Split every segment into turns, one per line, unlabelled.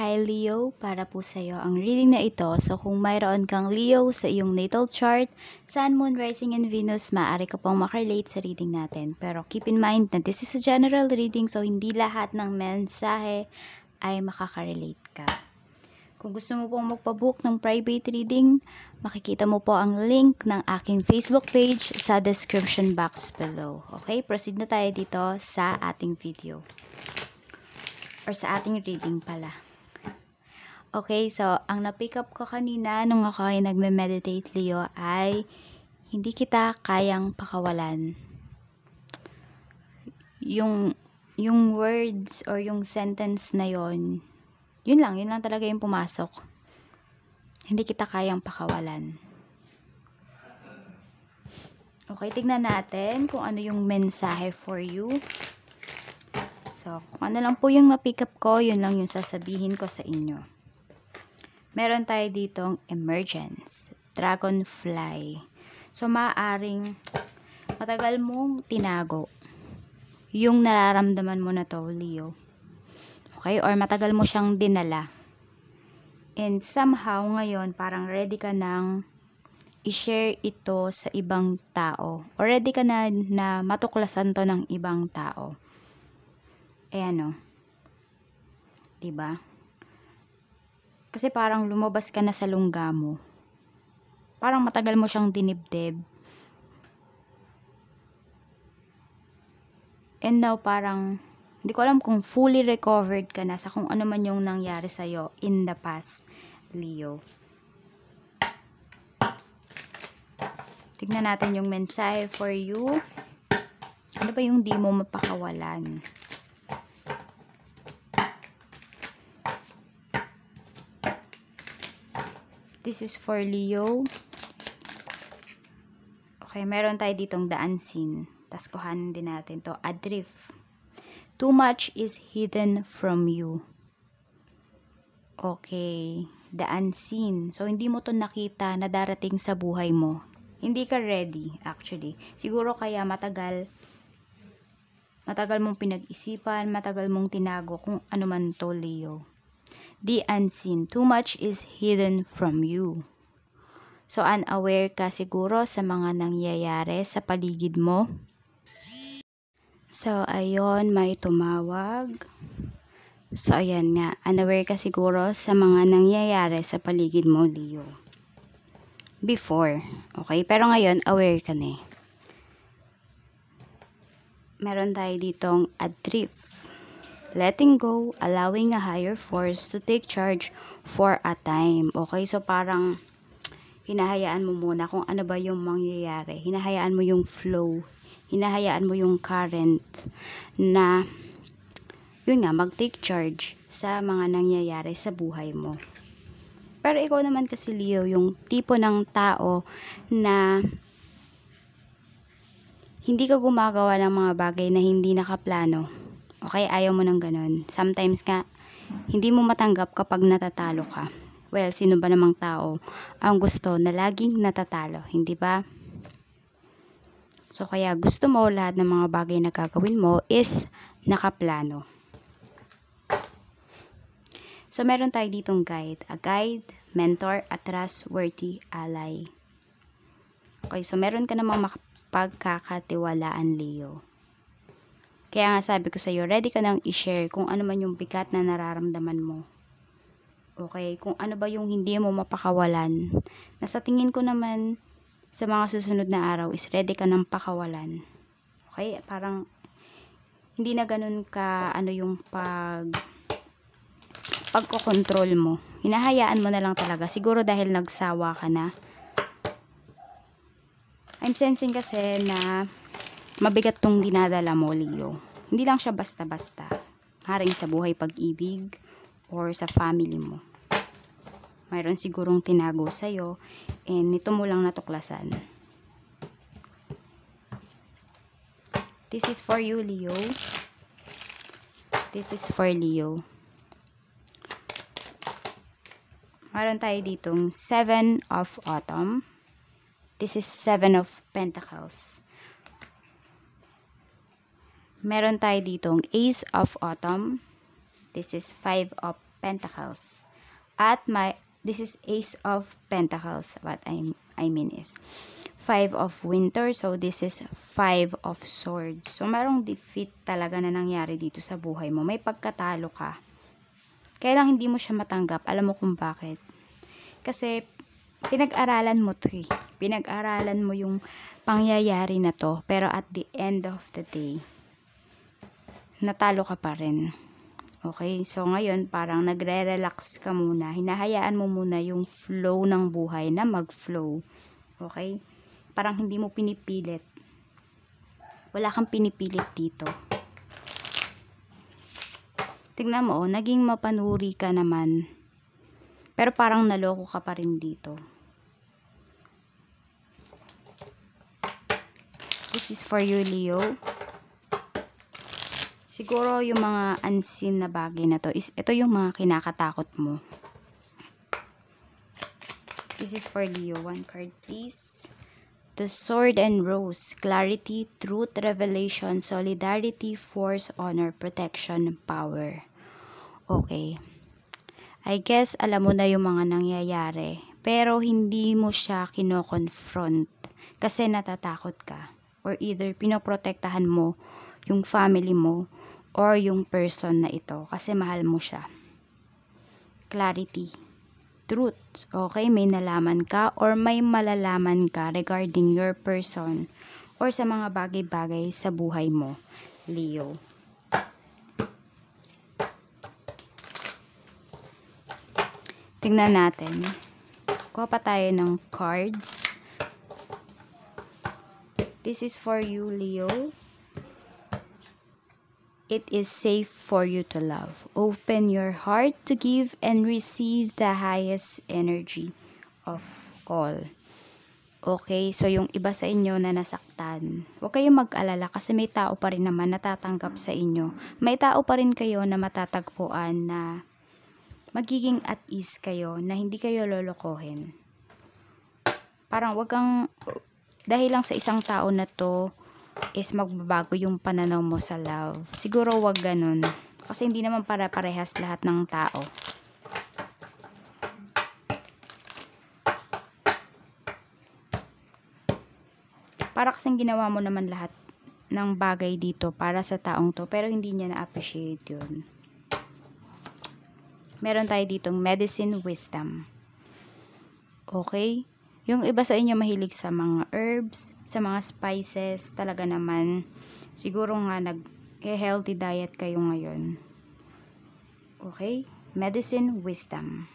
Hi Leo, para po sa iyo ang reading na ito. So kung mayroon kang Leo sa iyong natal chart, Sun, Moon, Rising, and Venus, maaari ka pong makarelate sa reading natin. Pero keep in mind na this is a general reading so hindi lahat ng mensahe ay makakarelate ka. Kung gusto mo pong magpabook ng private reading, makikita mo po ang link ng aking Facebook page sa description box below. Okay, proceed na tayo dito sa ating video or sa ating reading pala. Okay, so ang na-pick up ko kanina nung ako ay nagme-meditate Leo ay hindi kita kayang pakawalan. Yung yung words or yung sentence na yon, yun lang, yun lang talaga yung pumasok. Hindi kita kayang pakawalan. Okay, tignan natin kung ano yung mensahe for you. So, kung ano lang po yung ma-pick up ko, yun lang yung sasabihin ko sa inyo meron tayo ditong emergence, dragonfly. So, maaring matagal mong tinago yung nararamdaman mo na to, Leo. Okay? Or matagal mo siyang dinala. And somehow, ngayon, parang ready ka nang i-share ito sa ibang tao. Or ready ka na na matuklasan to ng ibang tao. Eh, ano? o. Diba? Kasi parang lumabas ka na sa lungga mo. Parang matagal mo siyang dinibdib. And now parang hindi ko alam kung fully recovered ka na sa kung ano man yung nangyari sa'yo in the past, Leo. Tignan natin yung mensahe for you. Ano ba yung di mo mapakawalan? This is for Leo. Okay, meron tayo ditong daansin. Tapos kuhanin din natin to Adrift. Too much is hidden from you. Okay, the unseen. So, hindi mo to nakita na darating sa buhay mo. Hindi ka ready, actually. Siguro kaya matagal, matagal mong pinag-isipan, matagal mong tinago kung ano man to, Leo the unseen. Too much is hidden from you. So, unaware ka siguro sa mga nangyayari sa paligid mo. So, ayon may tumawag. So, ayan nga. Unaware ka siguro sa mga nangyayari sa paligid mo, Leo. Before. Okay? Pero ngayon, aware ka na eh. Meron tayo ditong adrift letting go, allowing a higher force to take charge for a time. Okay, so parang hinahayaan mo muna kung ano ba yung mangyayari. Hinahayaan mo yung flow. Hinahayaan mo yung current na yun nga, mag-take charge sa mga nangyayari sa buhay mo. Pero ikaw naman kasi Leo, yung tipo ng tao na hindi ka gumagawa ng mga bagay na hindi nakaplano Okay, ayaw mo ng ganun. Sometimes nga, hindi mo matanggap kapag natatalo ka. Well, sino ba namang tao ang gusto na laging natatalo, hindi ba? So, kaya gusto mo lahat ng mga bagay na gagawin mo is nakaplano. So, meron tayo ditong guide. A guide, mentor, a trustworthy ally. Okay, so meron ka namang mapagkakatiwalaan, Leo. Kaya nga sabi ko sa iyo, ready ka nang i-share kung ano man yung bigat na nararamdaman mo. Okay, kung ano ba yung hindi mo mapakawalan. Na sa tingin ko naman sa mga susunod na araw is ready ka nang pakawalan. Okay, parang hindi na ganun ka ano yung pag pagkokontrol mo. Hinahayaan mo na lang talaga. Siguro dahil nagsawa ka na. I'm sensing kasi na mabigat tong dinadala mo, Leo. Hindi lang siya basta-basta. Haring sa buhay pag-ibig or sa family mo. Mayroon sigurong tinago sa'yo and nito mo lang natuklasan. This is for you, Leo. This is for Leo. Meron tayo ditong 7 of Autumn. This is 7 of Pentacles meron tayo dito ditong Ace of Autumn. This is Five of Pentacles. At my, this is Ace of Pentacles. What I, I mean is, Five of Winter. So, this is Five of Swords. So, merong defeat talaga na nangyari dito sa buhay mo. May pagkatalo ka. Kaya lang hindi mo siya matanggap. Alam mo kung bakit. Kasi, pinag-aralan mo to eh. Pinag-aralan mo yung pangyayari na to. Pero at the end of the day, natalo ka pa rin. Okay? So, ngayon, parang nagre-relax ka muna. Hinahayaan mo muna yung flow ng buhay na mag-flow. Okay? Parang hindi mo pinipilit. Wala kang pinipilit dito. Tignan mo, oh, naging mapanuri ka naman. Pero parang naloko ka pa rin dito. This is for you, Leo. Siguro yung mga unseen na bagay na to is ito yung mga kinakatakot mo. This is for Leo. One card please. The Sword and Rose. Clarity, Truth, Revelation, Solidarity, Force, Honor, Protection, Power. Okay. I guess alam mo na yung mga nangyayari. Pero hindi mo siya kinoconfront. Kasi natatakot ka. Or either pinoprotektahan mo yung family mo or yung person na ito kasi mahal mo siya. Clarity. Truth. Okay, may nalaman ka or may malalaman ka regarding your person or sa mga bagay-bagay sa buhay mo, Leo. Tingnan natin. Kuha pa tayo ng cards. This is for you, Leo it is safe for you to love. Open your heart to give and receive the highest energy of all. Okay, so yung iba sa inyo na nasaktan, huwag kayong mag-alala kasi may tao pa rin naman natatanggap sa inyo. May tao pa rin kayo na matatagpuan na magiging at ease kayo, na hindi kayo lolokohin. Parang wag kang, dahil lang sa isang tao na to, is magbabago yung pananaw mo sa love. Siguro wag ganun. Kasi hindi naman para parehas lahat ng tao. Para kasing ginawa mo naman lahat ng bagay dito para sa taong to pero hindi niya na-appreciate yun. Meron tayo ditong medicine wisdom. Okay? Yung iba sa inyo mahilig sa mga herbs, sa mga spices, talaga naman siguro nga nag-healthy diet kayo ngayon. Okay? Medicine wisdom.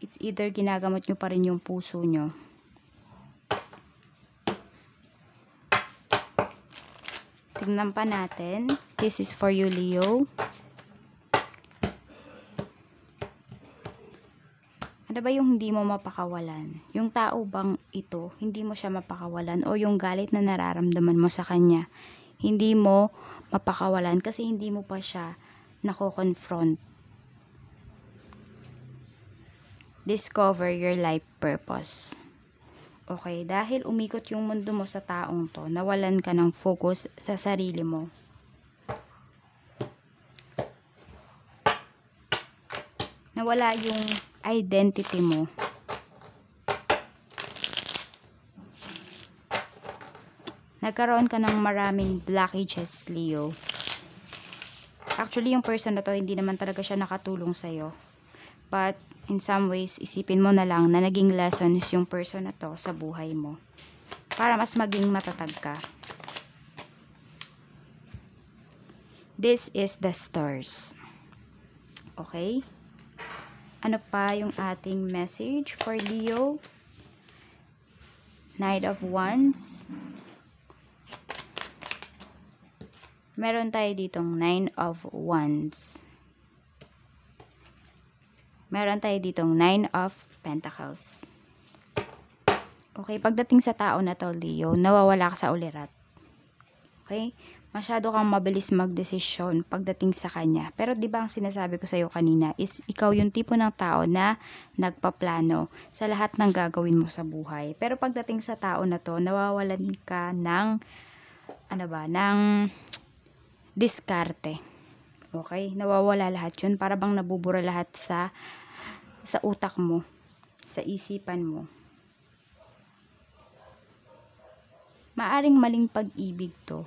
It's either ginagamot nyo pa rin yung puso nyo. Tingnan pa natin. This is for you, Leo. Leo. Ano ba yung hindi mo mapakawalan? Yung tao bang ito, hindi mo siya mapakawalan o yung galit na nararamdaman mo sa kanya, hindi mo mapakawalan kasi hindi mo pa siya nako-confront. Discover your life purpose. Okay, dahil umikot yung mundo mo sa taong to, nawalan ka ng focus sa sarili mo. nawala yung identity mo. Nagkaroon ka ng maraming blockages, Leo. Actually, yung person na to, hindi naman talaga siya nakatulong sa'yo. But, in some ways, isipin mo na lang na naging lessons yung person na to sa buhay mo. Para mas maging matatag ka. This is the stars. Okay? ano pa yung ating message for Leo? Knight of Wands. Meron tayo ditong Nine of Wands. Meron tayo ditong Nine of Pentacles. Okay, pagdating sa tao na to, Leo, nawawala ka sa ulirat. Okay? masyado kang mabilis magdesisyon pagdating sa kanya. Pero 'di ba ang sinasabi ko sa iyo kanina is ikaw yung tipo ng tao na nagpaplano sa lahat ng gagawin mo sa buhay. Pero pagdating sa tao na 'to, nawawalan ka ng ano ba, ng diskarte. Okay? Nawawala lahat 'yun para bang nabubura lahat sa sa utak mo, sa isipan mo. Maaring maling pag-ibig 'to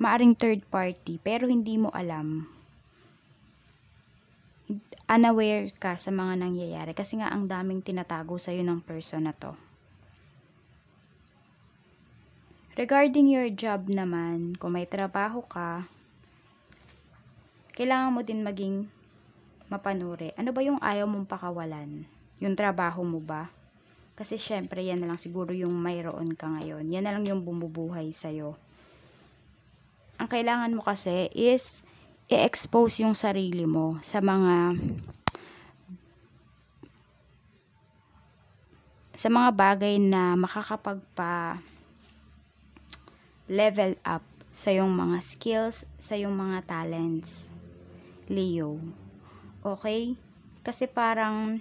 maaring third party pero hindi mo alam unaware ka sa mga nangyayari kasi nga ang daming tinatago sa iyo ng person na to. Regarding your job naman, kung may trabaho ka, kailangan mo din maging mapanuri. Ano ba yung ayaw mong pakawalan? Yung trabaho mo ba? Kasi syempre, yan na lang siguro yung mayroon ka ngayon. Yan na lang yung bumubuhay sa'yo kailangan mo kasi is i-expose yung sarili mo sa mga sa mga bagay na makakapagpa level up sa yung mga skills, sa yung mga talents. Leo. Okay? Kasi parang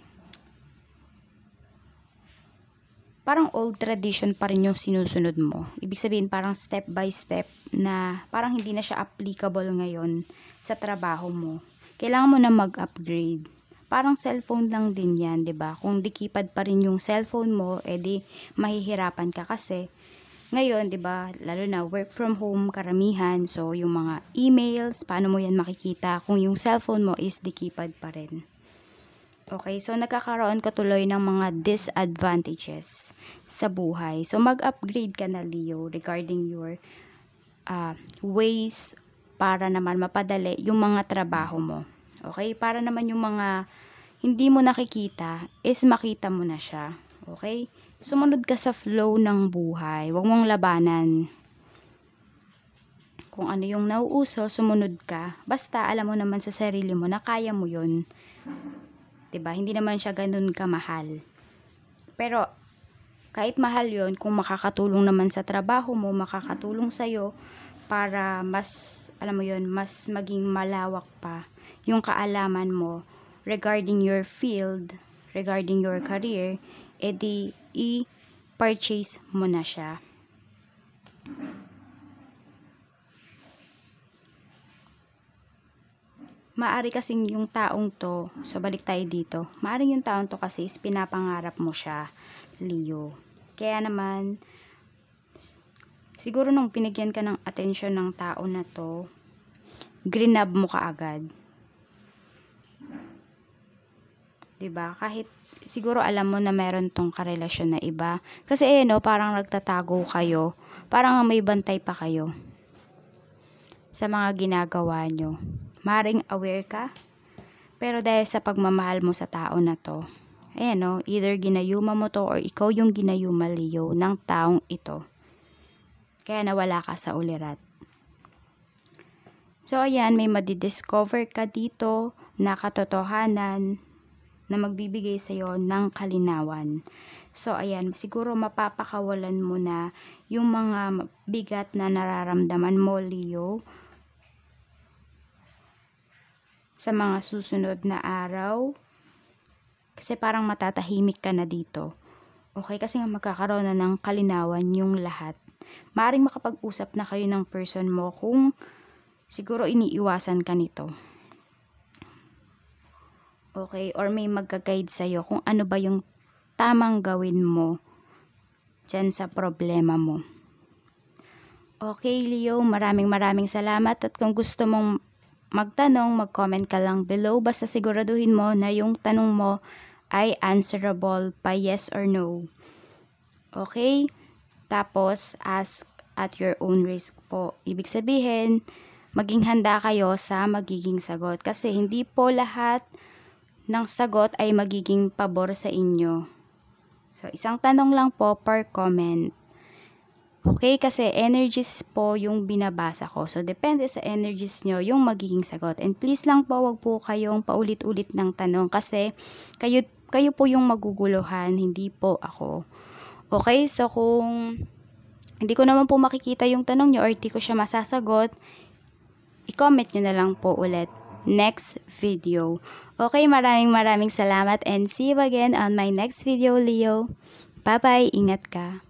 parang old tradition pa rin yung sinusunod mo. Ibig sabihin, parang step by step na parang hindi na siya applicable ngayon sa trabaho mo. Kailangan mo na mag-upgrade. Parang cellphone lang din yan, di ba? Kung dikipad pa rin yung cellphone mo, edi eh mahihirapan ka kasi ngayon, 'di ba, lalo na work from home karamihan, so yung mga emails, paano mo 'yan makikita kung yung cellphone mo is dikipad pa rin. Okay, so nagkakaroon ka tuloy ng mga disadvantages sa buhay. So mag-upgrade ka na Leo regarding your uh, ways para naman mapadali yung mga trabaho mo. Okay, para naman yung mga hindi mo nakikita is makita mo na siya. Okay? Sumunod ka sa flow ng buhay. Huwag mong labanan. Kung ano yung nauuso, sumunod ka. Basta alam mo naman sa sarili mo na kaya mo yun. 'Di ba? Hindi naman siya ganun kamahal. Pero kahit mahal 'yon, kung makakatulong naman sa trabaho mo, makakatulong sa iyo para mas alam mo 'yon, mas maging malawak pa yung kaalaman mo regarding your field, regarding your career, edi i-purchase mo na siya. maari kasing yung taong to, so balik tayo dito, maari yung taong to kasi is pinapangarap mo siya, Leo. Kaya naman, siguro nung pinigyan ka ng attention ng tao na to, grinab mo ka agad. 'di ba? Kahit siguro alam mo na meron tong karelasyon na iba. Kasi eh no, parang nagtatago kayo. Parang may bantay pa kayo sa mga ginagawa nyo maring aware ka. Pero dahil sa pagmamahal mo sa tao na to, ayan no, either ginayuma mo to or ikaw yung ginayuma Leo ng taong ito. Kaya nawala ka sa ulirat. So ayan, may madidiscover ka dito na katotohanan na magbibigay sa iyo ng kalinawan. So ayan, siguro mapapakawalan mo na yung mga bigat na nararamdaman mo Leo sa mga susunod na araw. Kasi parang matatahimik ka na dito. Okay, kasi nga magkakaroon na ng kalinawan yung lahat. Maaring makapag-usap na kayo ng person mo kung siguro iniiwasan ka nito. Okay, or may magka-guide sa'yo kung ano ba yung tamang gawin mo dyan sa problema mo. Okay, Leo, maraming maraming salamat at kung gusto mong magtanong, mag-comment ka lang below basta siguraduhin mo na yung tanong mo ay answerable pa yes or no. Okay? Tapos, ask at your own risk po. Ibig sabihin, maging handa kayo sa magiging sagot kasi hindi po lahat ng sagot ay magiging pabor sa inyo. So, isang tanong lang po per comment. Okay? Kasi energies po yung binabasa ko. So, depende sa energies nyo yung magiging sagot. And please lang po, wag po kayong paulit-ulit ng tanong kasi kayo, kayo po yung maguguluhan, hindi po ako. Okay? So, kung hindi ko naman po makikita yung tanong nyo or hindi ko siya masasagot, i-comment nyo na lang po ulit next video. Okay, maraming maraming salamat and see you again on my next video, Leo. Bye-bye, ingat ka.